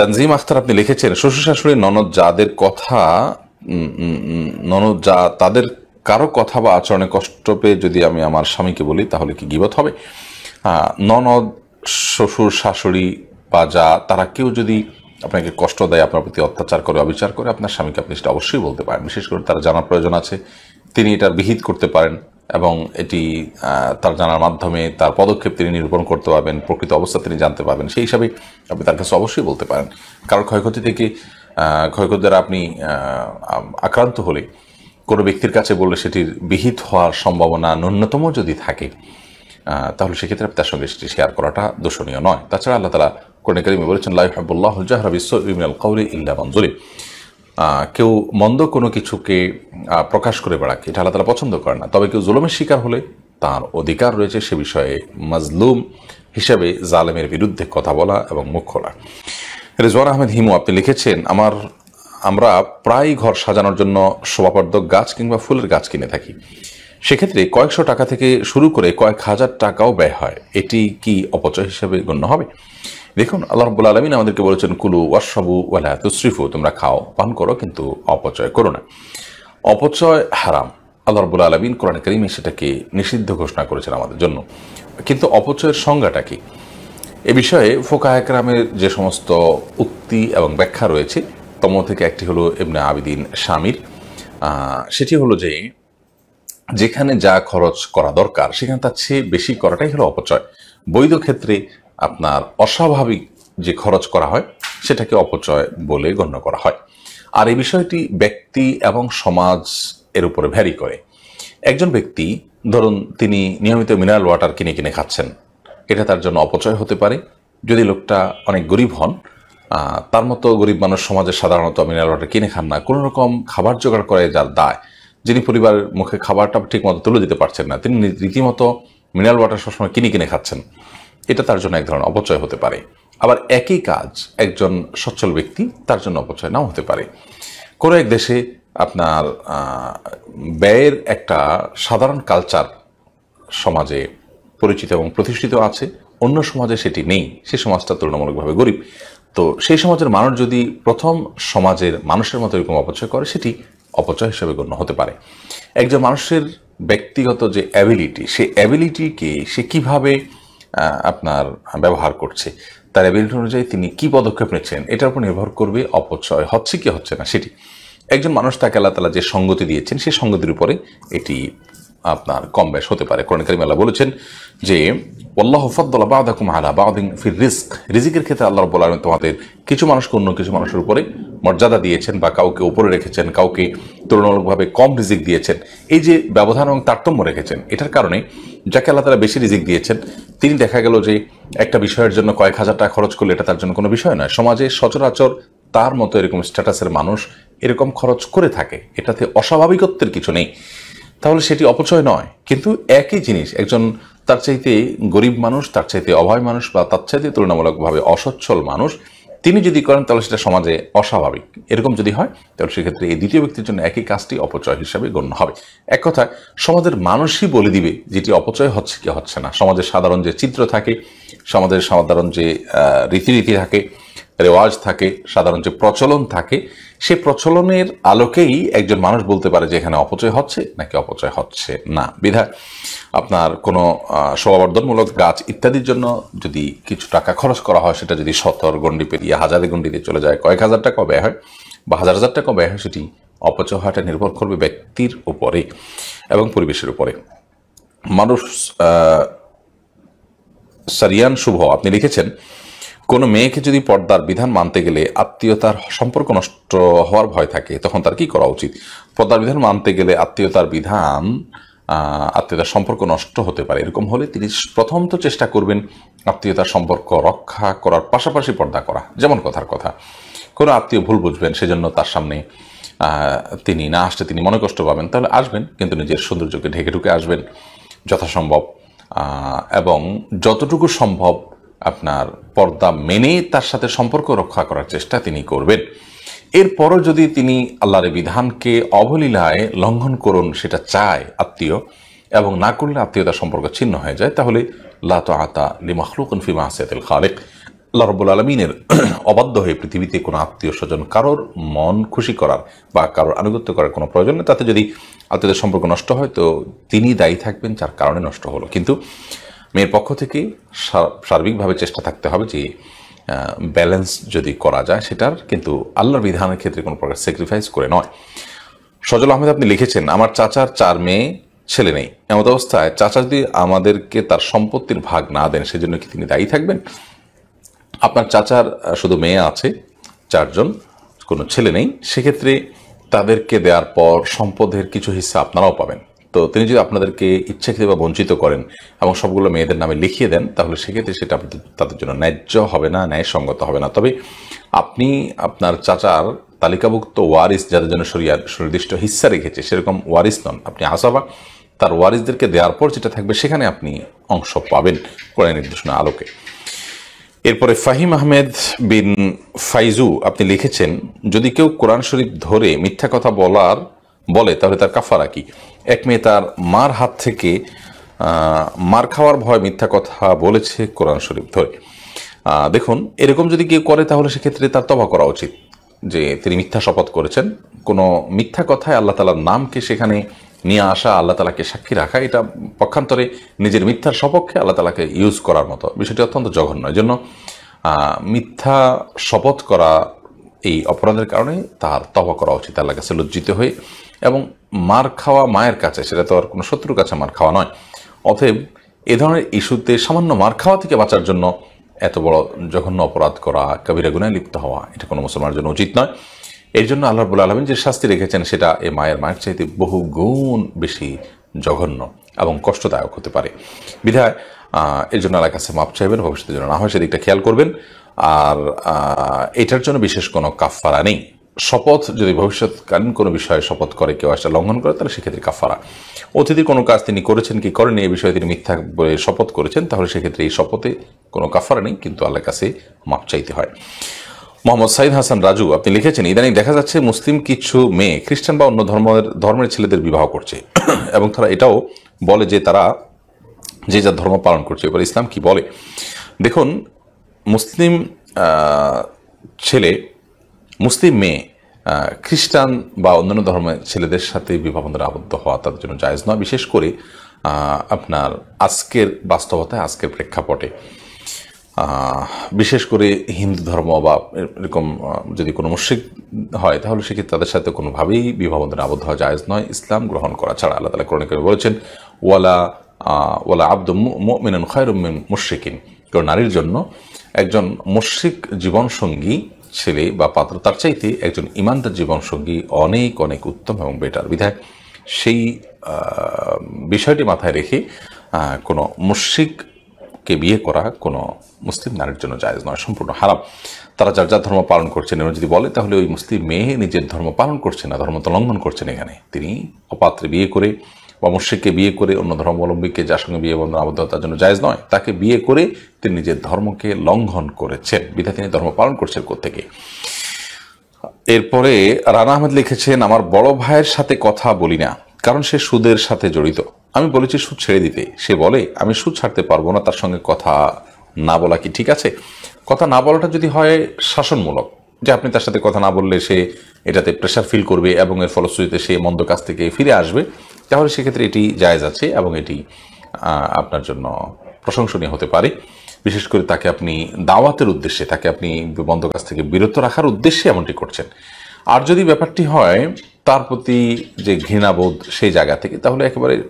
তানজিম আখতার আপনি লিখেছেন শ্বশুর শাশুড়ি ননদ যাদের কথা ননদ যা তাদের কারো কথা বা আচরণে কষ্ট পেয়ে যদি আমি আমার স্বামীকে বলি তাহলে কি গিবত হবে ননদ শ্বশুর শাশুড়ি বা যা তারা কেউ যদি আপনাকে কষ্ট দেয় আপনার প্রতি অত্যাচার করে অবিচার করে আপনার স্বামীকে আপনি সেটা অবশ্যই বলতে পারেন বিশেষ করে তারা জানার প্রয়োজন আছে তিনি এটা বিহিত করতে পারেন এবং এটি তার জানার মাধ্যমে তার পদক্ষেপ তিনি নিরূপণ করতে পারবেন প্রকৃত অবস্থা তিনি জানতে পারবেন সেই হিসাবে আপনি তার কাছে অবশ্যই বলতে পারেন কারোর ক্ষয়ক্ষতি থেকে ক্ষয়ক্ষতি দ্বারা আপনি আক্রান্ত হলে কোনো ব্যক্তির কাছে বললে সেটির বিহিত হওয়ার সম্ভাবনা ন্যূনতম যদি থাকে তাহলে সেক্ষেত্রে তার সঙ্গে সেটি শেয়ার করাটা দোষণীয় নয় তাছাড়া আল্লাহ তালা কোরআন করিমে বলেছেন লাইফ হাবুল্লাহ জাহরাবিস ইমিনাল কৌরি ইল্লা মঞ্জুরি কেউ মন্দ কোনো কিছুকে প্রকাশ করে বেড়াক এটা আল্লাহ তারা পছন্দ করে না তবে কেউ জুলুমের শিকার হলে তার অধিকার রয়েছে সে বিষয়ে মাজলুম হিসাবে জালেমের বিরুদ্ধে কথা বলা এবং মুখ খোলা রেজওয়ান আহমেদ হিমু আপনি লিখেছেন আমার আমরা প্রায় ঘর সাজানোর জন্য শোভাবর্ধক গাছ কিংবা ফুলের গাছ কিনে থাকি সেক্ষেত্রে কয়েকশো টাকা থেকে শুরু করে কয়েক হাজার টাকাও ব্যয় হয় এটি কি অপচয় হিসেবে গণ্য হবে দেখুন আল্লাহ রব্বুল আলমিন আমাদেরকে বলেছেন কুলু ওয়াসবু ওয়ালা তুশ্রিফু তোমরা খাও পান করো কিন্তু অপচয় করো না অপচয় হারাম আল্লাহ রব্বুল আলমিন কোরআন করিমে সেটাকে নিষিদ্ধ ঘোষণা করেছেন আমাদের জন্য কিন্তু অপচয়ের সংজ্ঞাটা কি এ বিষয়ে ফোকা একরামের যে সমস্ত উক্তি এবং ব্যাখ্যা রয়েছে তম থেকে একটি হলো এমনি আবিদিন স্বামীর সেটি হলো যে যেখানে যা খরচ করা দরকার সেখানে তার চেয়ে বেশি করাটাই হলো অপচয় বৈধ ক্ষেত্রে আপনার অস্বাভাবিক যে খরচ করা হয় সেটাকে অপচয় বলে গণ্য করা হয় আর এই বিষয়টি ব্যক্তি এবং সমাজ এর উপরে ভ্যারি করে একজন ব্যক্তি ধরুন তিনি নিয়মিত মিনারেল ওয়াটার কিনে কিনে খাচ্ছেন এটা তার জন্য অপচয় হতে পারে যদি লোকটা অনেক গরিব হন তার মতো গরিব মানুষ সমাজে সাধারণত মিনারেল ওয়াটার কিনে খান না কোনো রকম খাবার জোগাড় করে যার দায় যিনি পরিবারের মুখে খাবারটা ঠিকমতো তুলে দিতে পারছেন না তিনি রীতিমতো মিনারেল ওয়াটার সবসময় কিনে কিনে খাচ্ছেন এটা তার জন্য এক ধরনের অপচয় হতে পারে আবার একই কাজ একজন সচ্ছল ব্যক্তি তার জন্য অপচয় নাও হতে পারে কোনো এক দেশে আপনার ব্যয়ের একটা সাধারণ কালচার সমাজে পরিচিত এবং প্রতিষ্ঠিত আছে অন্য সমাজে সেটি নেই সে সমাজটা তুলনামূলকভাবে গরিব তো সেই সমাজের মানুষ যদি প্রথম সমাজের মানুষের মতো এরকম অপচয় করে সেটি অপচয় হিসেবে গণ্য হতে পারে একজন মানুষের ব্যক্তিগত যে অ্যাবিলিটি সে অ্যাবিলিটিকে সে কিভাবে আপনার ব্যবহার করছে তার অ্যাবিলিটি অনুযায়ী তিনি কি পদক্ষেপ নিচ্ছেন এটার উপর নির্ভর করবে অপচয় হচ্ছে কি হচ্ছে না সেটি একজন মানুষ তাকে আল্লাহ তালা যে সঙ্গতি দিয়েছেন সেই সঙ্গতির উপরে এটি আপনার কম বেশ হতে পারে কর্ণকারী মেলা বলেছেন যে অল্লাহ ফদ্দুল্লাহ বাদাকুম আলা বাউদিন ফির রিস্ক রিজিকের ক্ষেত্রে আল্লাহ রব্বুল আলম তোমাদের কিছু মানুষকে অন্য কিছু মানুষের উপরে মর্যাদা দিয়েছেন বা কাউকে উপরে রেখেছেন কাউকে তুলনামূলকভাবে কম রিজিক দিয়েছেন এই যে ব্যবধান এবং তারতম্য রেখেছেন এটার কারণে যাকে আল্লাহ তারা বেশি রিজিক দিয়েছেন তিনি দেখা গেল যে একটা বিষয়ের জন্য কয়েক হাজার টাকা খরচ করলে এটা তার জন্য কোনো বিষয় নয় সমাজে সচরাচর তার মতো এরকম স্ট্যাটাসের মানুষ এরকম খরচ করে থাকে এটাতে অস্বাভাবিকত্বের কিছু নেই তাহলে সেটি অপচয় নয় কিন্তু একই জিনিস একজন তার চাইতে গরিব মানুষ তার চাইতে অভয় মানুষ বা তার চাইতে তুলনামূলকভাবে অসচ্ছল মানুষ তিনি যদি করেন তাহলে সেটা সমাজে অস্বাভাবিক এরকম যদি হয় তাহলে সেক্ষেত্রে এই দ্বিতীয় ব্যক্তির জন্য একই কাজটি অপচয় হিসাবে গণ্য হবে এক কথা সমাজের মানুষই বলে দিবে যেটি অপচয় হচ্ছে কি হচ্ছে না সমাজের সাধারণ যে চিত্র থাকে সমাজের সাধারণ যে রীতিনীতি থাকে রেওয়াজ থাকে সাধারণ যে প্রচলন থাকে সে প্রচলনের আলোকেই একজন মানুষ বলতে পারে যে এখানে অপচয় হচ্ছে নাকি অপচয় হচ্ছে না বিধায় আপনার কোনো শোভাবর্ধনমূলক গাছ ইত্যাদির জন্য যদি কিছু টাকা খরচ করা হয় সেটা যদি সতর গণ্ডি পেরিয়ে হাজারে গণ্ডিতে চলে যায় কয়েক হাজার টাকা ব্যয় হয় বা হাজার হাজার টাকা ব্যয় হয় সেটি অপচয় হওয়াটা নির্ভর করবে ব্যক্তির উপরে এবং পরিবেশের উপরে মানুষ সারিয়ান শুভ আপনি লিখেছেন কোনো মেয়েকে যদি পর্দার বিধান মানতে গেলে আত্মীয়তার সম্পর্ক নষ্ট হওয়ার ভয় থাকে তখন তার কি করা উচিত পর্দার বিধান মানতে গেলে আত্মীয়তার বিধান আত্মীয়তার সম্পর্ক নষ্ট হতে পারে এরকম হলে তিনি প্রথম তো চেষ্টা করবেন আত্মীয়তার সম্পর্ক রক্ষা করার পাশাপাশি পর্দা করা যেমন কথার কথা কোনো আত্মীয় ভুল বুঝবেন সেজন্য তার সামনে তিনি না আসতে তিনি মনে কষ্ট পাবেন তাহলে আসবেন কিন্তু নিজের সৌন্দর্যকে ঢেকে ঢুকে আসবেন যথাসম্ভব এবং যতটুকু সম্ভব আপনার পর্দা মেনে তার সাথে সম্পর্ক রক্ষা করার চেষ্টা তিনি করবেন এরপরও যদি তিনি আল্লাহর বিধানকে অবলীলায় লঙ্ঘন করুন সেটা চায় আত্মীয় এবং না করলে আত্মীয়তার সম্পর্ক ছিন্ন হয়ে যায় তাহলে তো আতা লিমাখলুকন ফি খালেক আল্লাহ রব্বুল আলমিনের অবাধ্য হয়ে পৃথিবীতে কোনো আত্মীয় স্বজন কারোর মন খুশি করার বা কারোর আনুগত্য করার কোনো প্রয়োজন নেই তাতে যদি আত্মীয়দের সম্পর্ক নষ্ট হয় তো তিনি দায়ী থাকবেন যার কারণে নষ্ট হলো কিন্তু মেয়ের পক্ষ থেকে সার্বিকভাবে চেষ্টা থাকতে হবে যে ব্যালেন্স যদি করা যায় সেটার কিন্তু আল্লাহর বিধানের ক্ষেত্রে কোনো প্রকার স্যাক্রিফাইস করে নয় সজল আহমেদ আপনি লিখেছেন আমার চাচার চার মেয়ে ছেলে নেই এমত অবস্থায় চাচা যদি আমাদেরকে তার সম্পত্তির ভাগ না দেন সেজন্য কি তিনি দায়ী থাকবেন আপনার চাচার শুধু মেয়ে আছে চারজন কোনো ছেলে নেই সেক্ষেত্রে তাদেরকে দেওয়ার পর সম্পদের কিছু হিসা আপনারাও পাবেন তো তিনি যদি আপনাদেরকে ইচ্ছাকৃত বা বঞ্চিত করেন এবং সবগুলো মেয়েদের নামে লিখিয়ে দেন তাহলে সেক্ষেত্রে সেটা তাদের জন্য ন্যায্য হবে না ন্যায়সঙ্গত হবে না তবে আপনি আপনার চাচার তালিকাভুক্ত ওয়ারিস যাদের জন্য সরিয়া সুনির্দিষ্ট হিস্সা রেখেছে সেরকম ওয়ারিস নন আপনি আসাবা তার ওয়ারিসদেরকে দেওয়ার পর যেটা থাকবে সেখানে আপনি অংশ পাবেন কোরআন নির্দেশনা আলোকে এরপরে ফাহিম আহমেদ বিন ফাইজু আপনি লিখেছেন যদি কেউ কোরআন শরীফ ধরে মিথ্যা কথা বলার বলে তাহলে তার কাফারা কি এক মেয়ে তার মার হাত থেকে মার খাওয়ার ভয় মিথ্যা কথা বলেছে কোরআন শরীফ ধরে দেখুন এরকম যদি কেউ করে তাহলে সেক্ষেত্রে তার তবা করা উচিত যে তিনি মিথ্যা শপথ করেছেন কোনো মিথ্যা কথায় আল্লাহ তালার নামকে সেখানে নিয়ে আসা আল্লাহ তালাকে সাক্ষী রাখা এটা পক্ষান্তরে নিজের মিথ্যার সপক্ষে আল্লাহ তালাকে ইউজ করার মতো বিষয়টি অত্যন্ত জঘন্য এই জন্য মিথ্যা শপথ করা এই অপরাধের কারণে তার তবা করা উচিত তার কাছে লজ্জিত হয়ে এবং মার খাওয়া মায়ের কাছে সেটা তো আর কোনো শত্রুর কাছে মার খাওয়া নয় অতএব এ ধরনের ইস্যুতে সামান্য মার খাওয়া থেকে বাঁচার জন্য এত বড় জঘন্য অপরাধ করা কবিরা গুণায় লিপ্ত হওয়া এটা কোনো মুসলমানের জন্য উচিত নয় এর জন্য আল্লাহ বলে আলমিন যে শাস্তি রেখেছেন সেটা এ মায়ের মায়ের চাইতে বহু গুণ বেশি জঘন্য এবং কষ্টদায়ক হতে পারে বিধায় এর জন্য আল্লাহ কাছে মাপ চাইবেন ভবিষ্যতের জন্য না হয় সেদিকটা খেয়াল করবেন আর এটার জন্য বিশেষ কোনো কাফারা নেই শপথ যদি ভবিষ্যৎকালীন কোনো বিষয়ে শপথ করে কেউ আসা লঙ্ঘন করে তাহলে সেক্ষেত্রে কাফারা অতিথির কোনো কাজ তিনি করেছেন কি করেনি এই বিষয়ে তিনি মিথ্যা বলে শপথ করেছেন তাহলে সেক্ষেত্রে এই শপথে কোনো কাফারা নেই কিন্তু আল্লাহর কাছে মাপ চাইতে হয় মোহাম্মদ সাইদ হাসান রাজু আপনি লিখেছেন ইদানিং দেখা যাচ্ছে মুসলিম কিছু মেয়ে খ্রিস্টান বা অন্য ধর্মের ধর্মের ছেলেদের বিবাহ করছে এবং তারা এটাও বলে যে তারা যে যার ধর্ম পালন করছে এবার ইসলাম কি বলে দেখুন মুসলিম ছেলে মুসলিম মেয়ে খ্রিস্টান বা অন্যান্য ধর্মের ছেলেদের সাথে বন্ধনে আবদ্ধ হওয়া তার জন্য জায়জ নয় বিশেষ করে আপনার আজকের বাস্তবতায় আজকের প্রেক্ষাপটে বিশেষ করে হিন্দু ধর্ম বা এরকম যদি কোনো মুশ্রিক হয় তাহলে সেক্ষেত্রে তাদের সাথে কোনোভাবেই বন্ধনে আবদ্ধ হওয়া জায়জ নয় ইসলাম গ্রহণ করা ছাড়া আল্লাহ তালা করণিক বলেছেন ওয়ালা ওয়ালা আব্দ মিনান খয়রুম মুশ্রিকিন কারণ নারীর জন্য একজন মুশ্রিক জীবনসঙ্গী ছেলে বা পাত্র তার চাইতে একজন ইমানদার জীবনসঙ্গী অনেক অনেক উত্তম এবং বেটার বিধায় সেই বিষয়টি মাথায় রেখে কোনো মুশ্রিককে বিয়ে করা কোনো মুসলিম নারীর জন্য জায়জ নয় সম্পূর্ণ হারাম তারা যার যার ধর্ম পালন করছেন এবং যদি বলে তাহলে ওই মুসলিম মেয়ে নিজের ধর্ম পালন করছে না ধর্ম তো লঙ্ঘন করছেন এখানে তিনি অপাত্রে বিয়ে করে বা মুশ্রিককে বিয়ে করে অন্য ধর্মাবলম্বীকে যার সঙ্গে বিয়ে বন্ধন তার জন্য জায়জ নয় তাকে বিয়ে করে তিনি নিজের ধর্মকে লঙ্ঘন করেছেন বিধা তিনি ধর্ম পালন করছেন কোথেকে এরপরে রানা আহমেদ লিখেছেন আমার বড় ভাইয়ের সাথে কথা বলি না কারণ সে সুদের সাথে জড়িত আমি বলেছি সুদ ছেড়ে দিতে সে বলে আমি সুদ ছাড়তে পারবো না তার সঙ্গে কথা না বলা কি ঠিক আছে কথা না বলাটা যদি হয় শাসনমূলক যে আপনি তার সাথে কথা না বললে সে এটাতে প্রেশার ফিল করবে এবং এর ফলশ্রুতিতে সে মন্দ কাজ থেকে ফিরে আসবে তাহলে সেক্ষেত্রে এটি জায়জ আছে এবং এটি আপনার জন্য প্রশংসনীয় হতে পারে বিশেষ করে তাকে আপনি দাওয়াতের উদ্দেশ্যে তাকে আপনি মন্দ কাজ থেকে বিরত রাখার উদ্দেশ্যে এমনটি করছেন আর যদি ব্যাপারটি হয় তার প্রতি যে ঘৃণাবোধ সেই জায়গা থেকে তাহলে একেবারে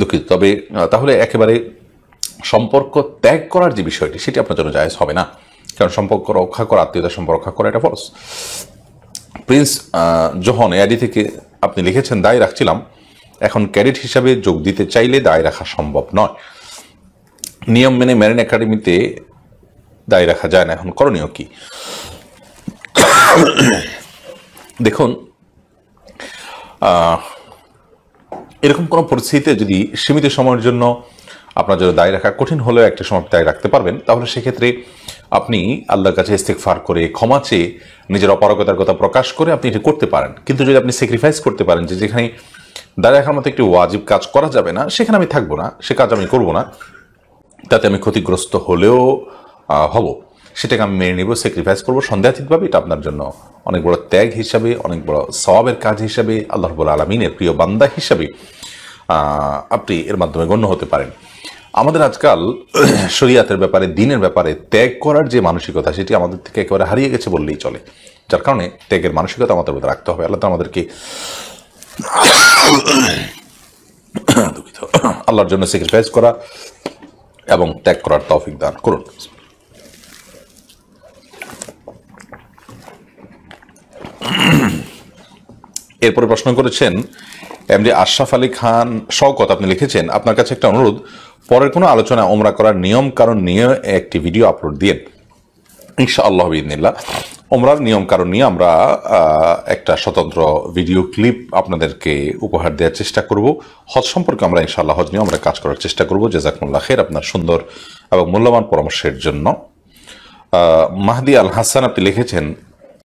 দুঃখিত তবে তাহলে একেবারে সম্পর্ক ত্যাগ করার যে বিষয়টি সেটি আপনার জন্য জায়জ হবে না কারণ সম্পর্ক রক্ষা করা আত্মীয়তা সম্পর্ক রক্ষা করা এটা ফরস প্রিন্স জোহন এআডি থেকে আপনি লিখেছেন দায় রাখছিলাম এখন ক্যাডেট হিসাবে যোগ দিতে চাইলে দায় রাখা সম্ভব নয় নিয়ম মেনে ম্যারিন একাডেমিতে দায় রাখা যায় না এখন করণীয় কি দেখুন এরকম কোনো পরিস্থিতিতে যদি সীমিত সময়ের জন্য আপনার জন্য দায় রাখা কঠিন হলেও একটা সময় দায় রাখতে পারবেন তাহলে সেক্ষেত্রে আপনি আল্লাহর কাছে ইস্তেকফার করে ক্ষমা চেয়ে নিজের অপারগতার কথা প্রকাশ করে আপনি এটা করতে পারেন কিন্তু যদি আপনি স্যাক্রিফাইস করতে পারেন যে যেখানে দায় রাখার মতো একটি ওয়াজিব কাজ করা যাবে না সেখানে আমি থাকবো না সে কাজ আমি করব না তাতে আমি ক্ষতিগ্রস্ত হলেও হব সেটাকে আমি মেনে নেব স্যাক্রিফাইস করবো সন্দেহাতীতভাবে এটা আপনার জন্য অনেক বড় ত্যাগ হিসাবে অনেক বড় সবাবের কাজ হিসাবে আল্লাহবুল আলমিনের প্রিয় বান্দা হিসাবে আপনি এর মাধ্যমে গণ্য হতে পারেন আমাদের আজকাল শরিয়াতের ব্যাপারে দিনের ব্যাপারে ত্যাগ করার যে মানসিকতা সেটি আমাদের থেকে একেবারে হারিয়ে গেছে বললেই চলে যার কারণে ত্যাগের মানসিকতা আমাদের মধ্যে রাখতে হবে আল্লাহ আমাদেরকে দুঃখিত আল্লাহর জন্য স্যাক্রিফাইস করা এবং ত্যাগ করার তৌফিক দান করুন এরপরে প্রশ্ন করেছেন এম জে আশরাফ আলী খান শওকত আপনি লিখেছেন আপনার কাছে একটা অনুরোধ পরের কোনো আলোচনা ওমরা করার নিয়ম কারণ নিয়ে একটি ভিডিও আপলোড দিয়ে ইনশা আল্লাহ বিদিনিল্লা ওমরার নিয়ম কারণ নিয়ে আমরা একটা স্বতন্ত্র ভিডিও ক্লিপ আপনাদেরকে উপহার দেওয়ার চেষ্টা করব হজ সম্পর্কে আমরা আল্লাহ হজ নিয়ে আমরা কাজ করার চেষ্টা করব জেজাকুল্লাহ খের আপনার সুন্দর এবং মূল্যবান পরামর্শের জন্য মাহদি আল হাসান আপনি লিখেছেন